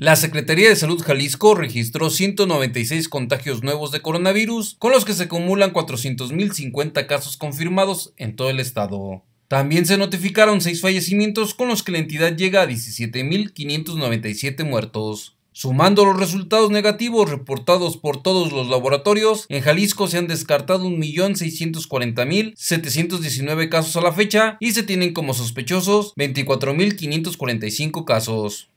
La Secretaría de Salud Jalisco registró 196 contagios nuevos de coronavirus, con los que se acumulan 400.050 casos confirmados en todo el estado. También se notificaron 6 fallecimientos, con los que la entidad llega a 17.597 muertos. Sumando los resultados negativos reportados por todos los laboratorios, en Jalisco se han descartado 1.640.719 casos a la fecha y se tienen como sospechosos 24.545 casos.